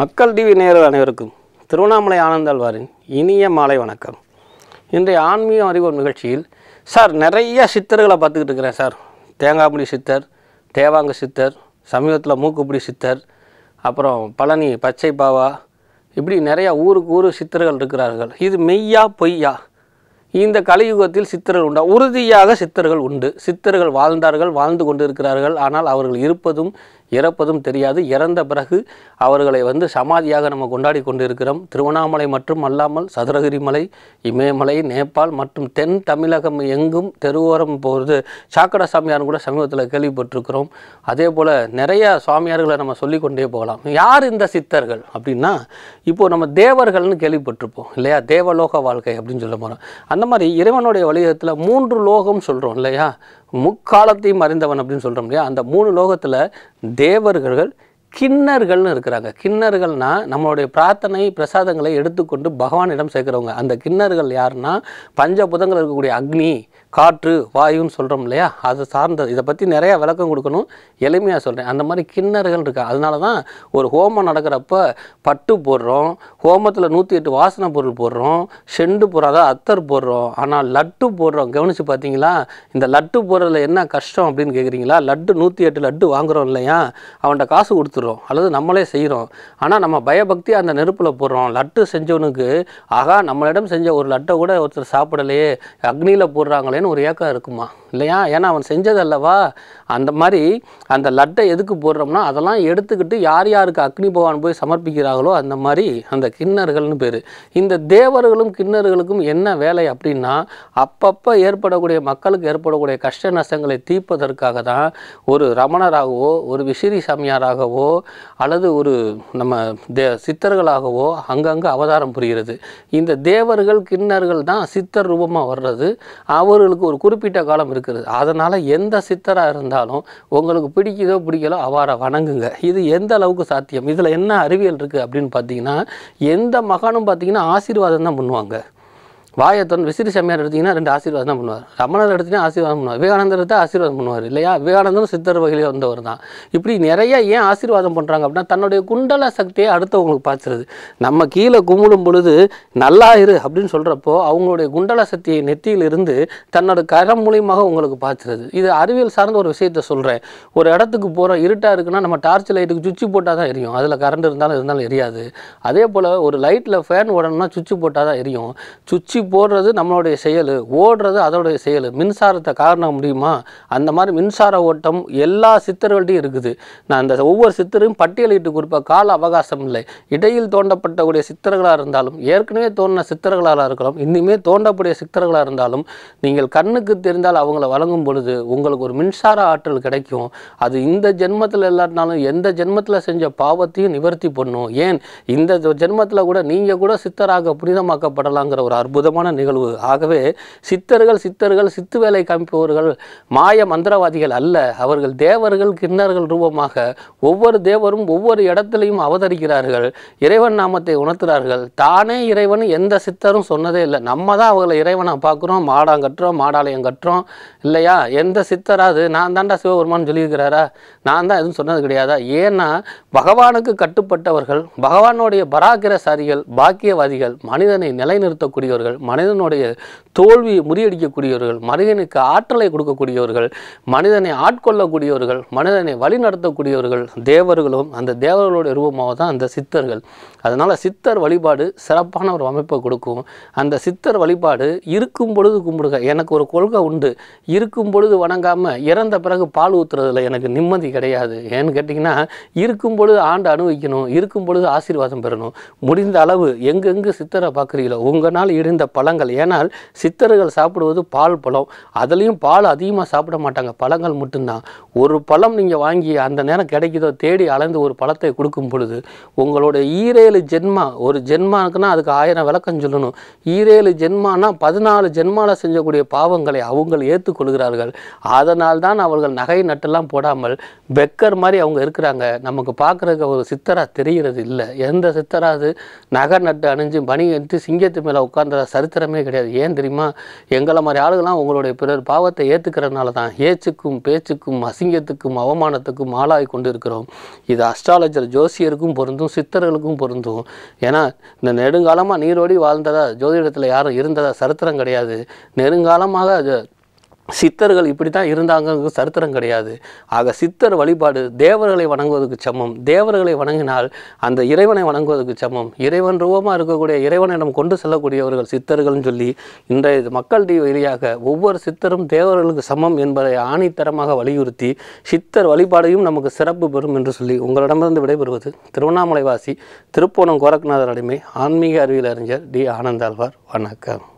மக்கள் டிவி நேரர் அனைவருக்கும் திருவண்ணாமலை ஆனந்தாழ்வாரின் இனிய மாலை வணக்கம் இன்றைய ஆன்மீக அறிவோர் நிகழ்ச்சியில் சார் நிறைய சித்தர்களை பார்த்துக்கிட்டு இருக்கிறேன் சார் தேங்காய்புடி சித்தர் தேவாங்க சித்தர் சமீபத்தில் மூக்குப்புடி சித்தர் அப்புறம் பழனி பச்சை பாவா இப்படி நிறையா ஊருக்கு ஊர் சித்தர்கள் இருக்கிறார்கள் இது மெய்யா பொய்யா இந்த கலியுகத்தில் சித்தர்கள் உண்டா உறுதியாக சித்தர்கள் உண்டு சித்தர்கள் வாழ்ந்தார்கள் வாழ்ந்து கொண்டிருக்கிறார்கள் ஆனால் அவர்கள் இருப்பதும் இறப்பதும் தெரியாது இறந்த பிறகு அவர்களை வந்து சமாதியாக நம்ம கொண்டாடி கொண்டிருக்கிறோம் திருவண்ணாமலை மற்றும் அல்லாமல் சதுரகிரி மலை இமயமலை நேபாள் மற்றும் தென் தமிழகம் எங்கும் தெருவோரம் போகிறது சாக்கடை சாமியார் கூட சமீபத்தில் கேள்விப்பட்டிருக்கிறோம் அதே போல் நிறைய சுவாமியார்களை நம்ம சொல்லிக்கொண்டே போகலாம் யார் இந்த சித்தர்கள் அப்படின்னா இப்போது நம்ம தேவர்கள்னு கேள்விப்பட்டிருப்போம் இல்லையா தேவலோக வாழ்க்கை அப்படின்னு சொல்ல போகிறோம் அந்த மாதிரி இறைவனுடைய வழியத்தில் மூன்று லோகம் சொல்கிறோம் இல்லையா முக்காலத்தையும் அறிந்தவன் அப்படின்னு சொல்கிறோம் இல்லையா அந்த மூணு லோகத்தில் தேவர்கள் கிண்ணர்கள்னு இருக்கிறாங்க கிண்ணர்கள்னால் நம்மளுடைய பிரார்த்தனை பிரசாதங்களை எடுத்துக்கொண்டு பகவானிடம் சேர்க்குறவங்க அந்த கிண்ணர்கள் யாருன்னா பஞ்சபுதங்கள் இருக்கக்கூடிய அக்னி காற்று வாயுன்னு சொல்கிறோம் இல்லையா அதை சார்ந்த இதை பற்றி நிறையா விளக்கம் கொடுக்கணும் எளிமையாக சொல்கிறேன் அந்த மாதிரி கிண்ணர்கள் இருக்கா அதனால தான் ஒரு ஹோமம் நடக்கிறப்ப பட்டு போடுறோம் ஹோமத்தில் நூற்றி எட்டு வாசனை பொருள் போடுறோம் செண்டு போடுறோம் அதாவது அத்தர் போடுறோம் ஆனால் லட்டு போடுறோம் கவனித்து பார்த்தீங்களா இந்த லட்டு போடுறதுல என்ன கஷ்டம் அப்படின்னு கேட்குறீங்களா லட்டு நூற்றி எட்டு லட்டு வாங்குகிறோம் இல்லையா அவன்கிட்ட காசு கொடுத்துரு கொடுத்துறோம் அல்லது நம்மளே செய்கிறோம் ஆனால் நம்ம பயபக்தி அந்த நெருப்பில் போடுறோம் லட்டு செஞ்சவனுக்கு ஆகா நம்மளிடம் செஞ்ச ஒரு லட்டை கூட ஒருத்தர் சாப்பிடலையே அக்னியில் போடுறாங்களேன்னு ஒரு ஏக்கம் இருக்குமா இல்லையா ஏன்னா அவன் செஞ்சதல்லவா அந்த மாதிரி அந்த லட்டை எதுக்கு போடுறோம்னா அதெல்லாம் எடுத்துக்கிட்டு யார் யாருக்கு அக்னி பகவான் போய் சமர்ப்பிக்கிறார்களோ அந்த மாதிரி அந்த கிண்ணர்கள்னு பேர் இந்த தேவர்களும் கிண்ணர்களுக்கும் என்ன வேலை அப்படின்னா அப்பப்போ ஏற்படக்கூடிய மக்களுக்கு ஏற்படக்கூடிய கஷ்ட நஷ்டங்களை தீர்ப்பதற்காக தான் ஒரு ரமணராகவோ ஒரு விசிறி சாமியாராகவோ கடவுளாகவோ அல்லது ஒரு நம்ம தே சித்தர்களாகவோ அங்கங்கே அவதாரம் புரிகிறது இந்த தேவர்கள் கிண்ணர்கள் தான் சித்தர் ரூபமாக வர்றது அவர்களுக்கு ஒரு குறிப்பிட்ட காலம் இருக்கிறது அதனால் எந்த சித்தராக இருந்தாலும் உங்களுக்கு பிடிக்குதோ பிடிக்கலோ அவாரை வணங்குங்க இது எந்த அளவுக்கு சாத்தியம் இதில் என்ன அறிவியல் இருக்குது அப்படின்னு பார்த்தீங்கன்னா எந்த மகானும் பார்த்தீங்கன்னா ஆசீர்வாதம் தான் பண்ணுவாங்க வாயத்தன் விசிறி செம்மையார் எடுத்தீங்கன்னா ரெண்டு ஆசீர்வாதம் தான் பண்ணுவார் ரமணர் எடுத்தினா ஆசீர்வாதம் பண்ணுவார் விவேகானந்தர் எடுத்தால் ஆசீர்வாதம் பண்ணுவார் இல்லையா விவேகானந்தரும் சித்தர் வகையில் வந்தவர் தான் இப்படி நிறைய ஏன் ஆசீர்வாதம் பண்ணுறாங்க அப்படின்னா தன்னுடைய குண்டல சக்தியை அடுத்தவங்களுக்கு பாய்ச்சுறது நம்ம கீழே கும்பிடும் பொழுது நல்லா இரு அப்படின்னு சொல்கிறப்போ அவங்களுடைய குண்டல சக்தியை நெத்தியில் இருந்து தன்னோட கரம் மூலியமாக உங்களுக்கு பாய்ச்சுறது இது அறிவியல் சார்ந்த ஒரு விஷயத்த சொல்கிறேன் ஒரு இடத்துக்கு போகிறோம் இருட்டாக இருக்குன்னா நம்ம டார்ச் லைட்டுக்கு சுவிட்சு போட்டால் தான் எரியும் அதில் கரண்ட் இருந்தாலும் இருந்தாலும் எரியாது அதே போல் ஒரு லைட்டில் ஃபேன் ஓடணும்னா சுவிட்சு போட்டால் தான் எரியும் சுவிட்சு போடுறது நம்மளுடைய செயல் ஓடுறது அதோடைய செயல் மின்சாரத்தை காரணம் முடியுமா அந்த மாதிரி மின்சார ஓட்டம் எல்லா சித்தர்கள்ட்டையும் இருக்குது நான் அந்த ஒவ்வொரு சித்தரும் பட்டியலிட்டு கொடுப்ப கால அவகாசம் இல்லை இடையில் தோண்டப்பட்டக்கூடிய சித்தர்களாக இருந்தாலும் ஏற்கனவே தோண்டின சித்தர்களாக இருக்கலாம் இன்னுமே தோண்டக்கூடிய சித்தர்களாக இருந்தாலும் நீங்கள் கண்ணுக்கு தெரிந்தால் அவங்கள வழங்கும் பொழுது உங்களுக்கு ஒரு மின்சார ஆற்றல் கிடைக்கும் அது இந்த ஜென்மத்தில் இல்லாட்டினாலும் எந்த ஜென்மத்தில் செஞ்ச பாவத்தையும் நிவர்த்தி பண்ணும் ஏன் இந்த ஜென்மத்தில் கூட நீங்கள் கூட சித்தராக புனிதமாக்கப்படலாங்கிற ஒரு அற்புதம் முக்கியமான நிகழ்வு ஆகவே சித்தர்கள் சித்தர்கள் சித்து வேலை காமிப்பவர்கள் மாய மந்திரவாதிகள் அல்ல அவர்கள் தேவர்கள் கிண்ணர்கள் ரூபமாக ஒவ்வொரு தேவரும் ஒவ்வொரு இடத்துலையும் அவதரிக்கிறார்கள் இறைவன் நாமத்தை உணர்த்துகிறார்கள் தானே இறைவன் எந்த சித்தரும் சொன்னதே இல்லை நம்ம தான் அவர்களை இறைவனை பார்க்குறோம் மாடம் கட்டுறோம் மாடாலயம் கட்டுறோம் இல்லையா எந்த சித்தராது நான் தாண்டா சிவபெருமான் சொல்லியிருக்கிறாரா நான் தான் எதுவும் சொன்னது கிடையாதா ஏன்னா பகவானுக்கு கட்டுப்பட்டவர்கள் பகவானுடைய பராக்கிரசாரிகள் பாக்கியவாதிகள் மனிதனை நிலைநிறுத்தக்கூடியவர்கள் மனிதனுடைய தோல்வியை முறியடிக்கக்கூடியவர்கள் மனிதனுக்கு ஆற்றலை கொடுக்கக்கூடியவர்கள் மனிதனை ஆட்கொள்ளக்கூடியவர்கள் மனிதனை வழி நடத்தக்கூடியவர்கள் தேவர்களும் அந்த தேவர்களுடைய ரூபமாக தான் அந்த சித்தர்கள் அதனால் சித்தர் வழிபாடு சிறப்பான ஒரு அமைப்பை கொடுக்கும் அந்த சித்தர் வழிபாடு இருக்கும் பொழுது கும்பிடுங்க எனக்கு ஒரு கொள்கை உண்டு இருக்கும் பொழுது வணங்காமல் இறந்த பிறகு பால் ஊற்றுறதுல எனக்கு நிம்மதி கிடையாது ஏன்னு கேட்டிங்கன்னா இருக்கும் பொழுது ஆண்டு அனுபவிக்கணும் இருக்கும் பொழுது ஆசீர்வாதம் பெறணும் முடிந்த அளவு எங்கெங்கு சித்தரை பார்க்குறீங்களோ உங்களால் இடிந்த பழங்கள் ஏனால் சித்தர்கள் சாப்பிடுவது பால் பழம் அதுலேயும் பால் அதிகமாக சாப்பிட மாட்டாங்க பழங்கள் மட்டும்தான் ஒரு பழம் நீங்கள் வாங்கி அந்த நேரம் கிடைக்குதோ தேடி அலைந்து ஒரு பழத்தை கொடுக்கும் பொழுது உங்களுடைய ஈரேழு ஜென்மா ஒரு ஜென்மாக்குன்னா அதுக்கு ஆயிரம் விளக்கம் சொல்லணும் ஈரேழு ஜென்மானா பதினாலு ஜென்மாவில் செஞ்சக்கூடிய பாவங்களை அவங்கள் ஏற்றுக்கொள்கிறார்கள் அதனால் தான் அவர்கள் நகை நட்டெல்லாம் போடாமல் பெக்கர் மாதிரி அவங்க இருக்கிறாங்க நமக்கு பார்க்குறதுக்கு ஒரு சித்தராக தெரிகிறது இல்லை எந்த சித்தராக நகை நட்டு அணிஞ்சு பணி எடுத்து சிங்கத்து மேலே உட்காந்துற சரித்திரமே கிடையாது ஏன் தெரியுமா எங்களை மாதிரி ஆளுகள்லாம் உங்களுடைய பிறர் பாவத்தை ஏற்றுக்கிறதுனால தான் ஏச்சுக்கும் பேச்சுக்கும் அசிங்கத்துக்கும் அவமானத்துக்கும் ஆளாகி கொண்டு இருக்கிறோம் இது அஸ்ட்ராலஜர் ஜோசியருக்கும் பொருந்தும் சித்தர்களுக்கும் பொருந்தும் ஏன்னா இந்த நெடுங்காலமாக நீரோடி வாழ்ந்ததா ஜோதிடத்தில் யாரும் இருந்ததா சரித்திரம் கிடையாது நெடுங்காலமாக சித்தர்கள் இப்படி தான் இருந்தாங்க சரித்திரம் கிடையாது ஆக சித்தர் வழிபாடு தேவர்களை வணங்குவதற்கு சமம் தேவர்களை வணங்கினால் அந்த இறைவனை வணங்குவதற்கு சமம் இறைவன் ரூபமாக இருக்கக்கூடிய இறைவனிடம் கொண்டு செல்லக்கூடியவர்கள் சித்தர்கள்னு சொல்லி இன்றைய மக்கள் டி வழியாக ஒவ்வொரு சித்தரும் தேவர்களுக்கு சமம் என்பதை ஆணித்தரமாக வலியுறுத்தி சித்தர் வழிபாடையும் நமக்கு சிறப்பு பெறும் என்று சொல்லி உங்களிடமிருந்து விடைபெறுவது திருவண்ணாமலைவாசி திருப்போணம் கோரக்நாதர் அடிமை ஆன்மீக அறிவியல் அறிஞர் டி ஆனந்தால்வார் வணக்கம்